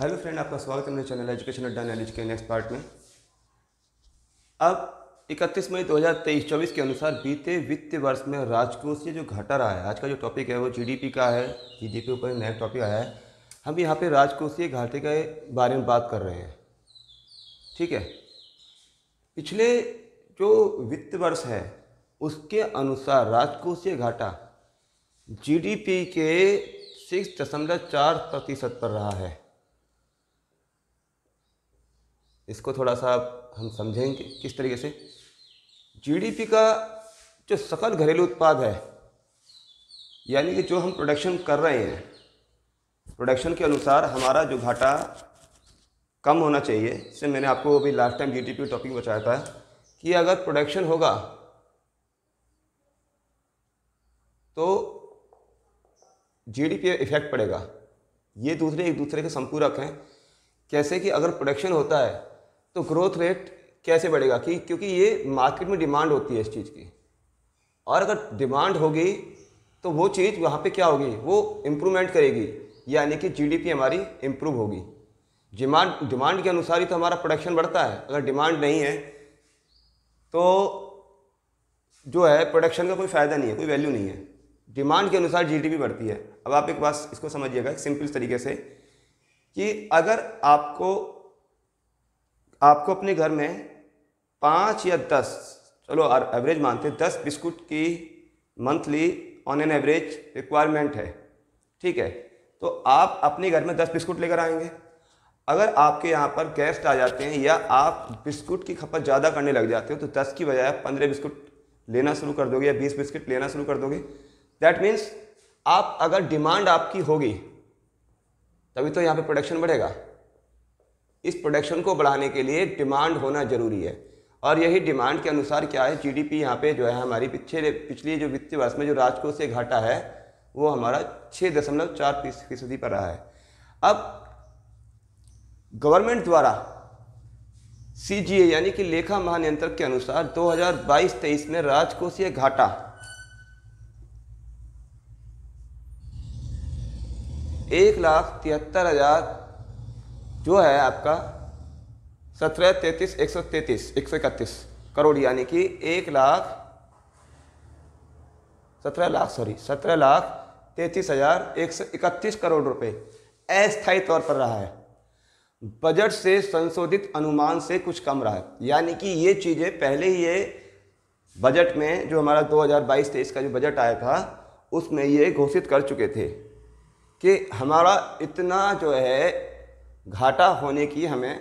hello friend आपका स्वागत है मेरे चैनल एजुकेशन अड्डा नॉलेज के नेक्स्ट पार्ट में अब 31 मई 2023-24 के अनुसार बीते वित्त वर्ष में राजकोषीय जो घाटा रहा है आज का जो टॉपिक है वो जीडीपी का है जीडीपी ऊपर नया टॉपिक आया है हम यहाँ पे राजकोषीय घाटे के बारे में बात कर रहे हैं ठीक है पिछले जो वित्त वर्ष है उसके अनुसार राजकोषीय घाटा जीडीपी के चार प्रतिशत पर रहा है इसको थोड़ा सा हम समझेंगे किस तरीके से जीडीपी का जो सकल घरेलू उत्पाद है यानी कि जो हम प्रोडक्शन कर रहे हैं प्रोडक्शन के अनुसार हमारा जो घाटा कम होना चाहिए इससे मैंने आपको अभी last time G GDP topic बताया था कि अगर प्रोडक्शन होगा तो जीडीपी इफेक्ट पड़ेगा ये दूसरे एक दूसरे के संपूरक हैं कैसे कि अगर प्रोडक्शन होता है तो ग्रोथ रेट कैसे बढ़ेगा कि क्योंकि ये मार्केट में डिमांड होती है इस चीज़ की और अगर डिमांड होगी तो वो चीज़ वहाँ पे क्या होगी वो इम्प्रूवमेंट करेगी यानी कि जीडीपी हमारी इम्प्रूव होगी डिमांड डिमांड के अनुसार ही तो हमारा प्रोडक्शन बढ़ता है अगर डिमांड नहीं है तो जो है प्रोडक्शन का कोई फ़ायदा नहीं है कोई वैल्यू नहीं है डिमांड के अनुसार जीडीपी बढ़ती है अब आप एक बात इसको समझिएगा सिंपल तरीके से कि अगर आपको आपको अपने घर में पाँच या दस चलो एवरेज मानते दस बिस्कुट की monthly on an average requirement है ठीक है तो आप अपने घर में दस बिस्कुट लेकर आएंगे अगर आपके यहाँ पर गेस्ट आ जाते हैं या आप बिस्कुट की खपत ज़्यादा करने लग जाते हो तो दस की बजाय आप पंद्रह बिस्कुट लेना शुरू कर दोगे या बीस बिस्कुट लेना शुरू कर दोगे दैट मीन्स आप अगर डिमांड आपकी होगी तभी तो यहाँ पे प्रोडक्शन बढ़ेगा इस प्रोडक्शन को बढ़ाने के लिए डिमांड होना ज़रूरी है और यही डिमांड के अनुसार क्या है जी डी पी यहाँ पर जो है हमारी पिछले पिछली जो वित्तीय वर्ष में जो राजकोष घाटा है वो हमारा छः दशमलव चार फीसदी पर रहा है अब गवर्नमेंट द्वारा सीजीए यानी कि लेखा महानियंत्रक के अनुसार 2022-23 में राजकोषीय घाटा एक लाख तिहत्तर हजार जो है आपका सत्रह तैंतीस एक सौ तैंतीस एक सौ इकतीस करोड़ यानी कि एक लाख सत्रह लाख सॉरी सत्रह लाख तैंतीस हज़ार एक सौ इकतीस करोड़ रुपए अस्थायी तौर पर रहा है बजट से संशोधित अनुमान से कुछ कम रहा है यानी कि ये चीज़ें पहले ही ये बजट में जो हमारा 2022 तेईस का जो बजट आया था उसमें ये घोषित कर चुके थे कि हमारा इतना जो है घाटा होने की हमें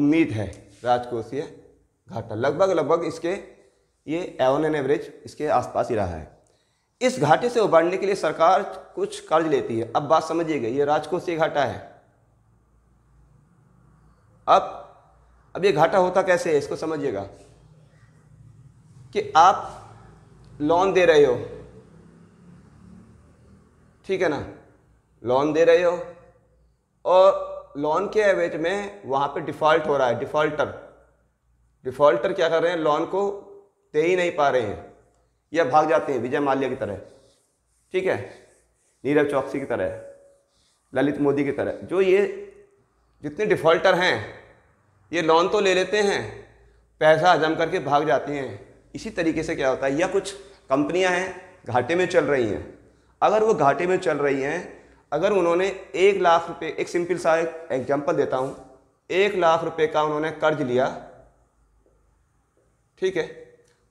उम्मीद है राजकोषीय घाटा लगभग लगभग इसके ये एवन एन एवरेज इसके आसपास ही रहा है इस घाटे से उबारने के लिए सरकार कुछ कर्ज लेती है अब बात समझिएगा ये राजकोषीय घाटा है अब अब ये घाटा होता कैसे है इसको समझिएगा कि आप लोन दे रहे हो ठीक है ना लोन दे रहे हो और लोन के एवेज में वहाँ पे डिफ़ॉल्ट हो रहा है डिफ़ॉल्टर डिफ़ॉल्टर क्या कर रहे हैं लोन को दे ही नहीं पा रहे हैं या भाग जाते हैं विजय माल्या की तरह ठीक है नीरव चौकसी की तरह ललित मोदी की तरह जो ये जितने डिफ़ॉल्टर हैं ये लोन तो ले लेते हैं पैसा हजम करके भाग जाते हैं इसी तरीके से क्या होता है या कुछ कंपनियां हैं घाटे में चल रही हैं अगर वो घाटे में चल रही हैं अगर उन्होंने एक लाख रुपए एक सिंपल सा एक एग्जाम्पल देता हूँ एक लाख रुपए का उन्होंने कर्ज लिया ठीक है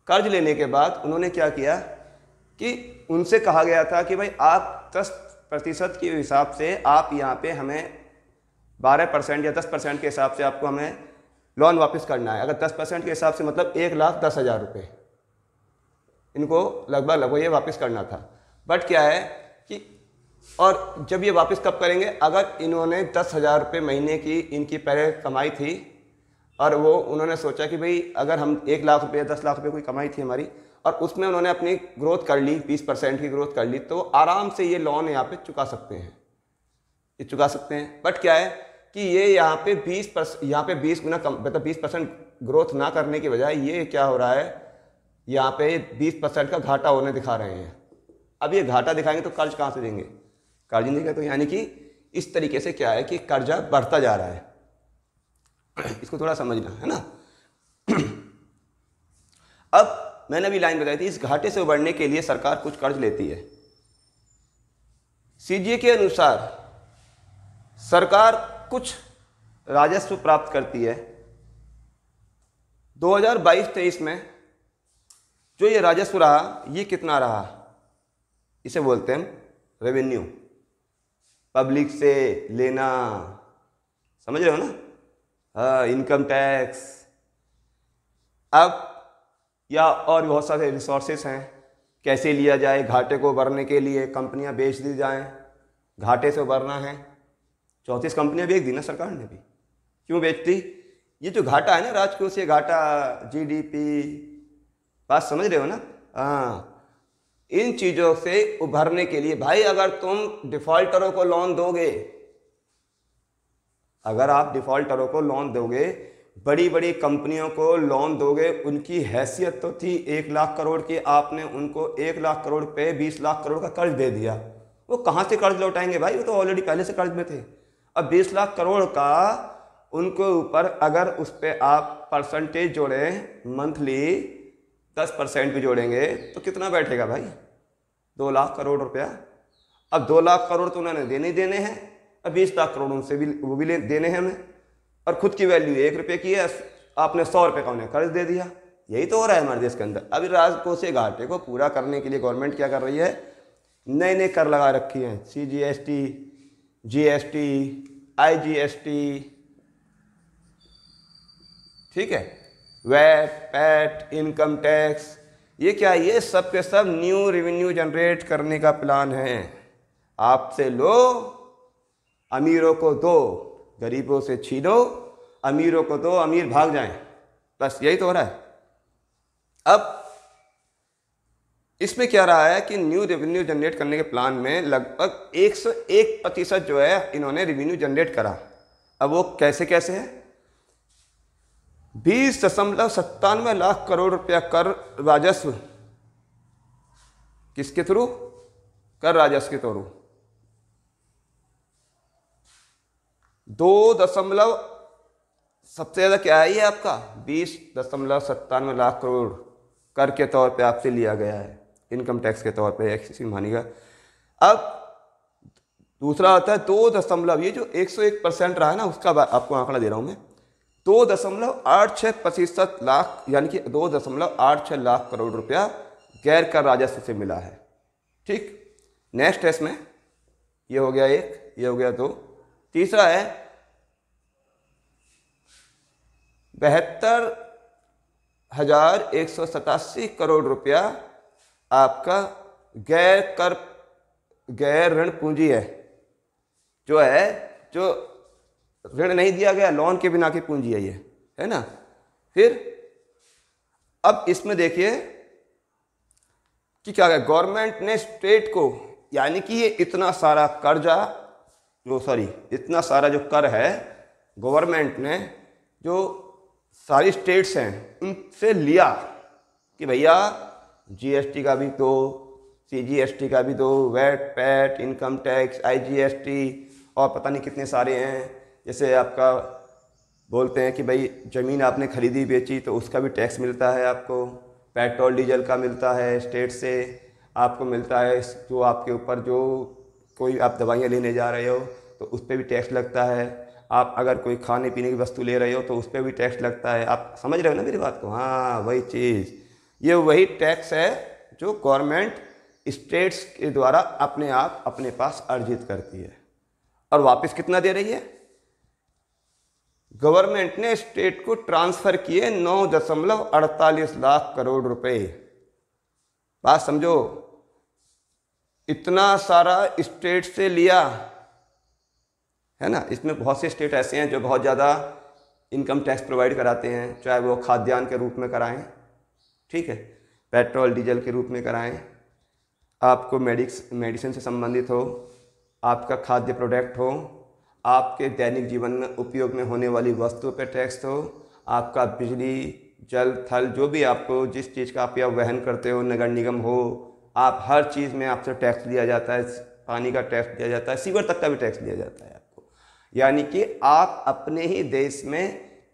कर्ज लेने के बाद उन्होंने क्या किया कि उनसे कहा गया था कि भाई आप दस प्रतिशत के हिसाब से आप यहाँ पे हमें बारह परसेंट या दस परसेंट के हिसाब से आपको हमें लोन वापस करना है अगर दस परसेंट के हिसाब से मतलब एक लाख दस हज़ार रुपये इनको लगभग लगभग ये वापस करना था बट क्या है कि और जब ये वापस कब करेंगे अगर इन्होंने दस हज़ार रुपये महीने की इनकी पहले कमाई थी और वो उन्होंने सोचा कि भाई अगर हम एक लाख रुपये दस लाख रुपये कोई कमाई थी हमारी और उसमें उन्होंने अपनी ग्रोथ कर ली बीस परसेंट की ग्रोथ कर ली तो आराम से ये लोन यहाँ पे चुका सकते हैं ये चुका सकते हैं बट क्या है कि ये यहाँ पे बीस परसेंट यहाँ पे बीस गुना कम मतलब बीस परसेंट ग्रोथ ना करने की बजाय ये क्या हो रहा है यहाँ पे बीस परसेंट का घाटा होने दिखा रहे हैं अब ये घाटा दिखाएंगे तो कर्ज कहाँ से देंगे कर्ज नहीं तो यानी कि इस तरीके से क्या है कि कर्जा बढ़ता जा रहा है इसको थोड़ा समझना है ना अब मैंने अभी लाइन बताई थी इस घाटे से उबरने के लिए सरकार कुछ कर्ज लेती है सीजीए के अनुसार सरकार कुछ राजस्व प्राप्त करती है 2022-23 में जो ये राजस्व रहा ये कितना रहा इसे बोलते हैं रेवेन्यू पब्लिक से लेना समझ रहे हो ना हाँ इनकम टैक्स अब या और बहुत सारे रिसोर्सेस हैं कैसे लिया जाए घाटे को भरने के लिए कंपनियां बेच दी जाएं घाटे से भरना है चौंतीस कंपनियां बेच दी ना सरकार ने भी क्यों बेचती ये जो घाटा है ना राजकोषीय घाटा जीडीपी बात समझ रहे हो ना हाँ इन चीज़ों से उभरने के लिए भाई अगर तुम डिफ़ॉल्टरों को लोन दोगे अगर आप डिफ़ॉल्टरों को लोन दोगे बड़ी बड़ी कंपनियों को लोन दोगे उनकी हैसियत तो थी एक लाख करोड़ की आपने उनको एक लाख करोड़ पे बीस लाख करोड़ का कर्ज दे दिया वो कहाँ से कर्ज लौटाएंगे भाई वो तो ऑलरेडी पहले से कर्ज में थे अब बीस लाख करोड़ का उनके ऊपर अगर उस पर आप परसेंटेज जोड़ें मंथली दस परसेंट भी जोड़ेंगे तो कितना बैठेगा भाई दो लाख करोड़ रुपया अब दो लाख करोड़ तो उन्होंने देने ही देने हैं अब बीस लाख करोड़ उनसे भी वो भी देने हैं हमें और खुद की वैल्यू एक रुपये की है आपने सौ रुपये का उन्हें कर्ज दे दिया यही तो हो रहा है हमारे देश के अंदर अभी राजकोषीय घाटे को पूरा करने के लिए गवर्नमेंट क्या कर रही है नए नए कर लगा रखी हैं C G S T G S T I G S T ठीक है वैट पैट इनकम टैक्स ये क्या ये सब के सब न्यू रेवेन्यू जनरेट करने का प्लान है आपसे लो अमीरों को दो गरीबों से छीनो अमीरों को दो अमीर भाग जाएं बस यही तो हो रहा है अब इसमें क्या रहा है कि न्यू रेवेन्यू जनरेट करने के प्लान में लगभग एक सौ एक प्रतिशत जो है इन्होंने रेवेन्यू जनरेट करा अब वो कैसे कैसे है बीस दशमलव सत्तानवे लाख करोड़ रुपया कर राजस्व किसके थ्रू कर राजस्व के थ्रू दो दशमलव सबसे ज़्यादा क्या है ये आपका बीस दशमलव सत्तानवे लाख करोड़ कर के तौर पे आपसे लिया गया है इनकम टैक्स के तौर पे एक्सिस मानिएगा अब दूसरा आता है दो दशमलव ये जो एक सौ एक परसेंट रहा है ना उसका आपको आंकड़ा दे रहा हूं मैं दो दशमलव आठ छः प्रतिशत लाख यानी कि दो दशमलव आठ छः लाख करोड़ रुपया गैर कर राजस्व से मिला है ठीक नेक्स्ट है इसमें ये हो गया एक ये हो गया दो तीसरा है बहत्तर हजार एक सौ सतासी करोड़ रुपया आपका गैर कर गैर ऋण पूंजी है जो है जो ऋण तो नहीं दिया गया लोन के बिना की पूंजी है ये है ना फिर अब इसमें देखिए कि क्या गवर्नमेंट ने स्टेट को यानी कि ये इतना सारा कर्जा जो सॉरी इतना सारा जो कर है गवर्नमेंट ने जो सारी स्टेट्स हैं उनसे लिया कि भैया जीएसटी का भी दो सीजीएसटी का भी दो वैट पैट इनकम टैक्स आईजीएसटी और पता नहीं कितने सारे हैं जैसे आपका बोलते हैं कि भाई ज़मीन आपने ख़रीदी बेची तो उसका भी टैक्स मिलता है आपको पेट्रोल डीजल का मिलता है स्टेट से आपको मिलता है जो आपके ऊपर जो कोई आप दवाइयाँ लेने जा रहे हो तो उस पर भी टैक्स लगता है आप अगर कोई खाने पीने की वस्तु ले रहे हो तो उस पर भी टैक्स लगता है आप समझ रहे हो ना मेरी बात को हाँ वही चीज़ ये वही टैक्स है जो गवर्नमेंट स्टेट्स के द्वारा अपने आप अपने पास अर्जित करती है और वापस कितना दे रही है गवर्नमेंट ने स्टेट को ट्रांसफ़र किए नौ दशमलव अड़तालीस लाख करोड़ रुपए बात समझो इतना सारा स्टेट से लिया है ना इसमें बहुत से स्टेट ऐसे हैं जो बहुत ज़्यादा इनकम टैक्स प्रोवाइड कराते हैं चाहे वो खाद्यान्न के रूप में कराएं ठीक है पेट्रोल डीजल के रूप में कराएं आपको मेडिक्स मेडिसिन से संबंधित हो आपका खाद्य प्रोडक्ट हो आपके दैनिक जीवन में उपयोग में होने वाली वस्तुओं पर टैक्स हो आपका बिजली जल थल जो भी आपको जिस चीज़ का आप या वहन करते हो नगर निगम हो आप हर चीज़ में आपसे टैक्स लिया जाता है पानी का टैक्स दिया जाता है सीवर तक का भी टैक्स लिया जाता है आपको यानी कि आप अपने ही देश में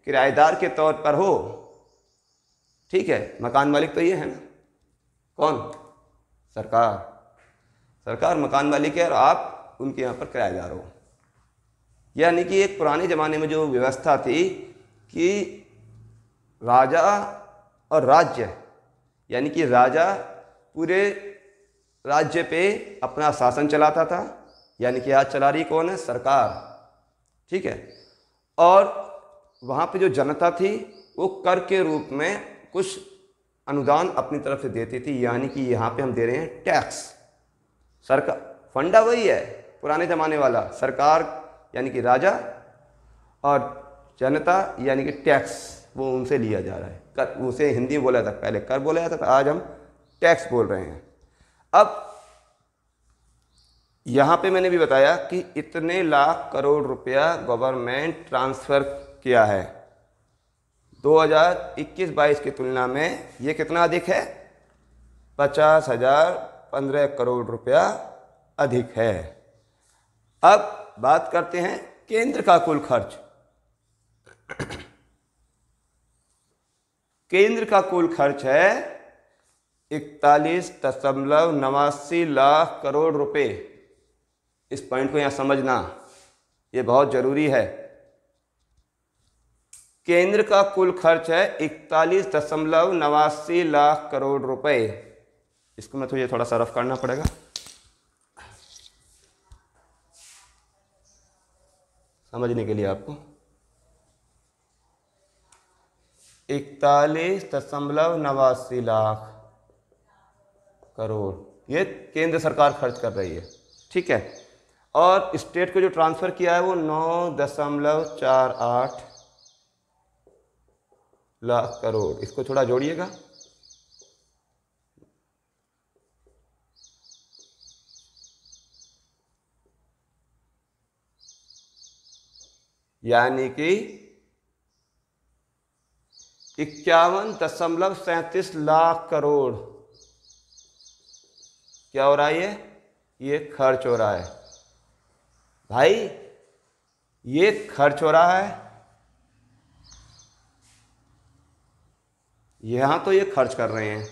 किराएदार के तौर पर हो ठीक है मकान मालिक तो ये है ना कौन सरकार सरकार मकान मालिक है और आप उनके यहाँ पर किराएदार हो यानी कि एक पुराने ज़माने में जो व्यवस्था थी कि राजा और राज्य यानी कि राजा पूरे राज्य पे अपना शासन चलाता था यानी कि आज चला रही कौन है सरकार ठीक है और वहाँ पे जो जनता थी वो कर के रूप में कुछ अनुदान अपनी तरफ से देती थी यानी कि यहाँ पे हम दे रहे हैं टैक्स सरकार फंडा वही है पुराने ज़माने वाला सरकार यानी कि राजा और जनता यानी कि टैक्स वो उनसे लिया जा रहा है कर उसे हिंदी में बोला था पहले कर बोला जाता था आज हम टैक्स बोल रहे हैं अब यहाँ पे मैंने भी बताया कि इतने लाख करोड़ रुपया गवर्नमेंट ट्रांसफ़र किया है 2021-22 की तुलना में ये कितना अधिक है पचास हज़ार पंद्रह करोड़ रुपया अधिक है अब बात करते हैं केंद्र का कुल खर्च केंद्र का कुल खर्च है इकतालीस दशमलव नवासी लाख करोड़ रुपए इस पॉइंट को यहां समझना यह बहुत ज़रूरी है केंद्र का कुल खर्च है इकतालीस दशमलव नवासी लाख करोड़ रुपए इसको मैं तुझे तो थोड़ा सा रफ करना पड़ेगा समझने के लिए आपको इकतालीस दशमलव नवासी लाख करोड़ ये केंद्र सरकार खर्च कर रही है ठीक है और स्टेट को जो ट्रांसफ़र किया है वो नौ दशमलव चार आठ लाख करोड़ इसको थोड़ा जोड़िएगा यानी कि इक्यावन दशमलव सैंतीस लाख करोड़ क्या हो रहा है ये ये खर्च हो रहा है भाई ये खर्च हो रहा है यहाँ तो ये खर्च कर रहे हैं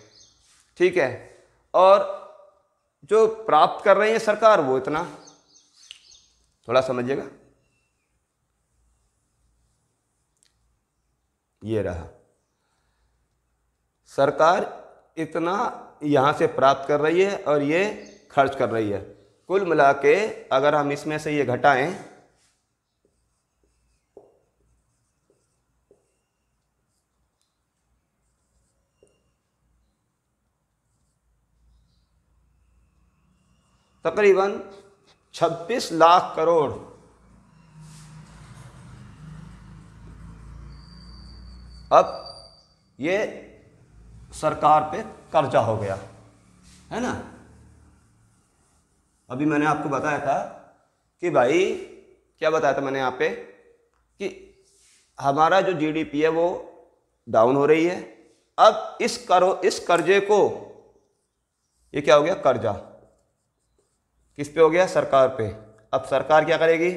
ठीक है और जो प्राप्त कर रही है सरकार वो इतना थोड़ा समझिएगा ये रहा सरकार इतना यहाँ से प्राप्त कर रही है और ये खर्च कर रही है कुल मिला के अगर हम इसमें से ये घटाएं तकरीबन 26 लाख करोड़ अब ये सरकार पे कर्जा हो गया है ना अभी मैंने आपको बताया था कि भाई क्या बताया था मैंने यहाँ पे कि हमारा जो जीडीपी है वो डाउन हो रही है अब इस करो इस कर्जे को ये क्या हो गया कर्जा किस पे हो गया सरकार पे अब सरकार क्या करेगी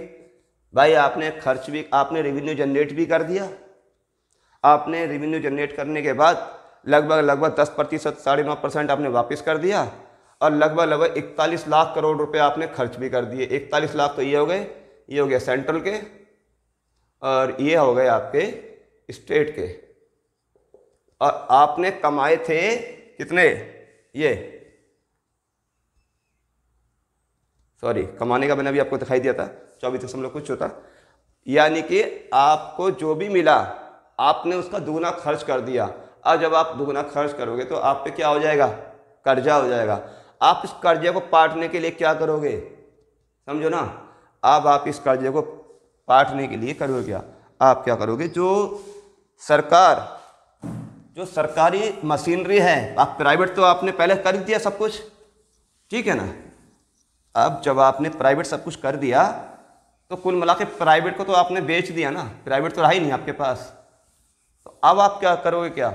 भाई आपने खर्च भी आपने रेवेन्यू जनरेट भी कर दिया आपने रेवेन्यू जनरेट करने के बाद लगभग लगभग दस प्रतिशत साढ़े नौ परसेंट आपने वापस कर दिया और लगभग लगभग इकतालीस लाख करोड़ रुपए आपने खर्च भी कर दिए इकतालीस लाख तो ये हो गए ये हो गया सेंट्रल के और ये हो गए आपके स्टेट के और आपने कमाए थे कितने ये सॉरी कमाने का मैंने अभी आपको दिखाई दिया था चौबीस दशमलव कुछ होता यानी कि आपको जो भी मिला आपने उसका दोगुना खर्च कर दिया अब जब आप दोगुना खर्च करोगे तो आप पे क्या हो जाएगा कर्जा हो जाएगा आप इस कर्जे को पाटने के लिए क्या करोगे समझो ना अब आप इस कर्जे को पाटने के लिए करोगे क्या आप क्या करोगे जो सरकार जो सरकारी मशीनरी है आप प्राइवेट तो आपने पहले कर दिया सब कुछ ठीक है ना अब जब आपने प्राइवेट सब कुछ कर दिया तो कुल मिला के प्राइवेट को तो आपने बेच दिया ना प्राइवेट तो रहा ही नहीं आपके पास तो अब आप क्या करोगे क्या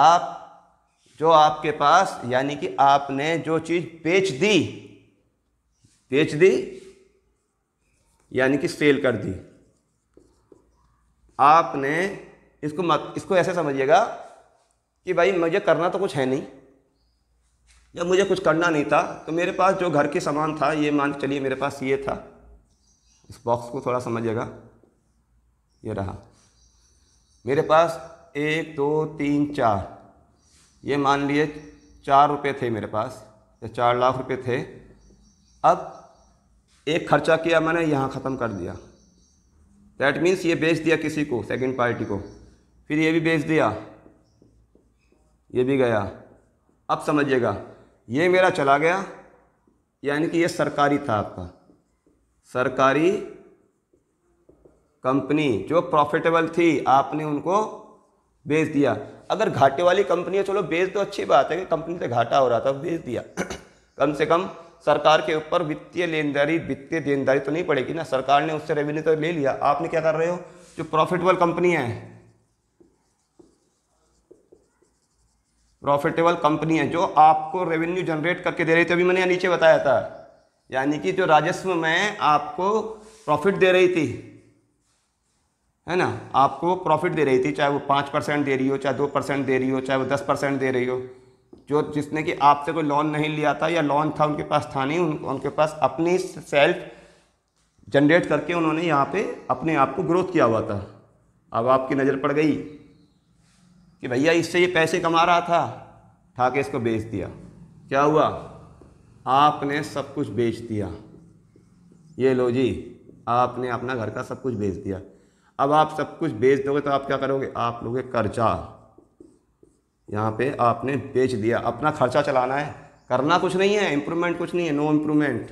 आप जो आपके पास यानी कि आपने जो चीज़ बेच दी बेच दी यानी कि सेल कर दी आपने इसको मत इसको ऐसे समझिएगा कि भाई मुझे करना तो कुछ है नहीं जब मुझे कुछ करना नहीं था तो मेरे पास जो घर के सामान था ये मान चलिए मेरे पास ये था इस बॉक्स को थोड़ा समझिएगा ये रहा मेरे पास एक दो तीन चार ये मान लिए चार रुपये थे मेरे पास या चार लाख रुपए थे अब एक खर्चा किया मैंने यहाँ ख़त्म कर दिया दैट मीन्स ये बेच दिया किसी को सेकंड पार्टी को फिर ये भी बेच दिया ये भी गया अब समझिएगा ये मेरा चला गया यानी कि ये सरकारी था आपका सरकारी कंपनी जो प्रॉफिटेबल थी आपने उनको बेच दिया अगर घाटे वाली कंपनी है चलो बेच तो अच्छी बात है कि कंपनी से घाटा हो रहा था तो बेच दिया कम से कम सरकार के ऊपर वित्तीय लेनदारी वित्तीय देनदारी तो नहीं पड़ेगी ना सरकार ने उससे रेवेन्यू तो ले लिया आपने क्या कर रहे हो जो प्रॉफिटेबल कंपनी है प्रॉफिटेबल कंपनी है जो आपको रेवेन्यू जनरेट करके दे रही थी अभी मैंने यहाँ नीचे बताया था यानी कि जो राजस्व में आपको प्रॉफिट दे रही थी है ना आपको प्रॉफिट दे रही थी चाहे वो पाँच परसेंट दे रही हो चाहे दो परसेंट दे रही हो चाहे वो दस परसेंट दे रही हो जो जिसने कि आपसे कोई लोन नहीं लिया था या लोन था उनके पास था नहीं उन, उनके पास अपनी सेल्फ जनरेट करके उन्होंने यहाँ पे अपने आप को ग्रोथ किया हुआ था अब आपकी नज़र पड़ गई कि भैया इससे ये पैसे कमा रहा था ठा के इसको बेच दिया क्या हुआ आपने सब कुछ बेच दिया ये लो जी आपने अपना घर का सब कुछ बेच दिया अब आप सब कुछ बेच दोगे तो आप क्या करोगे आप लोगे कर्जा यहाँ पे आपने बेच दिया अपना खर्चा चलाना है करना कुछ नहीं है इम्प्रूवमेंट कुछ नहीं है no improvement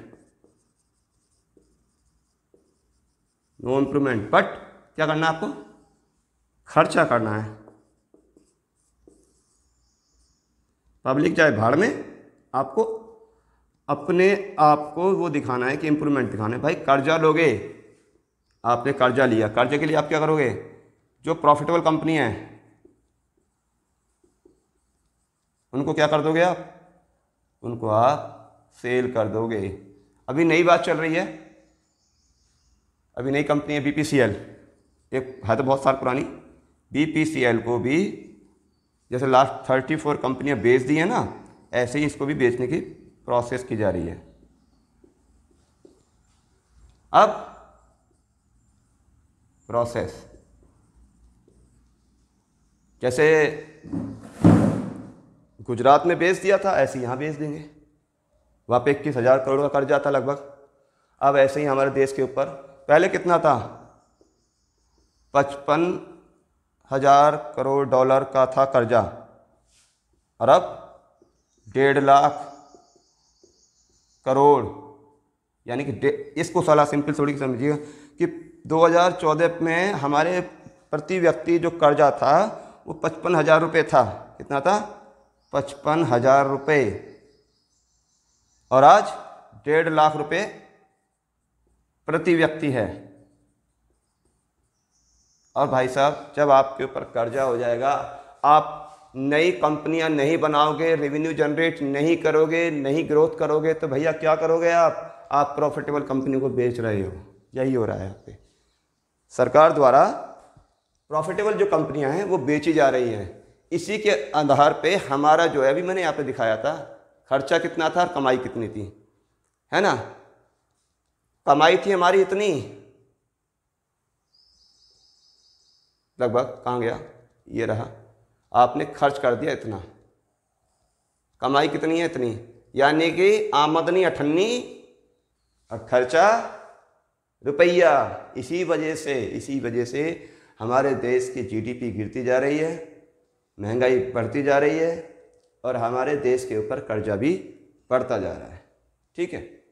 no improvement but क्या करना है आपको खर्चा करना है पब्लिक जाए भाड़ में आपको अपने आप को वो दिखाना है कि इम्प्रूवमेंट दिखाना है भाई कर्जा लोगे आपने कर्जा लिया कर्जे के लिए आप क्या करोगे जो प्रॉफिटेबल कंपनी है उनको क्या कर दोगे आप उनको आप सेल कर दोगे अभी नई बात चल रही है अभी नई कंपनी है बीपीसीएल एक है तो बहुत साल पुरानी बीपीसीएल को भी जैसे लास्ट थर्टी फोर कंपनियाँ बेच दी हैं ना ऐसे ही इसको भी बेचने की प्रोसेस की जा रही है अब प्रोसेस जैसे गुजरात में बेच दिया था ऐसे यहाँ बेच देंगे वहाँ पे इक्कीस हज़ार करोड़ का कर्जा था लगभग अब ऐसे ही हमारे देश के ऊपर पहले कितना था पचपन हज़ार करोड़ डॉलर का था कर्जा और अब डेढ़ लाख करोड़ यानी कि इसको साला सिंपल थोड़ी समझिएगा कि 2014 में हमारे प्रति व्यक्ति जो कर्जा था वो पचपन हज़ार रुपये था कितना था पचपन हज़ार रुपये और आज डेढ़ लाख रुपये प्रति व्यक्ति है और भाई साहब जब आपके ऊपर कर्जा हो जाएगा आप नई कंपनियां नहीं बनाओगे रेवेन्यू जनरेट नहीं करोगे नहीं ग्रोथ करोगे तो भैया क्या करोगे आप आप प्रॉफिटेबल कंपनी को बेच रहे हो यही हो रहा है यहाँ पे सरकार द्वारा प्रॉफिटेबल जो कंपनियां हैं वो बेची जा रही हैं इसी के आधार पे हमारा जो है अभी मैंने यहाँ पे दिखाया था खर्चा कितना था और कमाई कितनी थी है ना कमाई थी हमारी इतनी लगभग कहाँ गया ये रहा आपने खर्च कर दिया इतना कमाई कितनी है इतनी यानी कि आमदनी अठन्नी और खर्चा रुपया इसी वजह से इसी वजह से हमारे देश की जीडीपी गिरती जा रही है महंगाई बढ़ती जा रही है और हमारे देश के ऊपर कर्जा भी बढ़ता जा रहा है ठीक है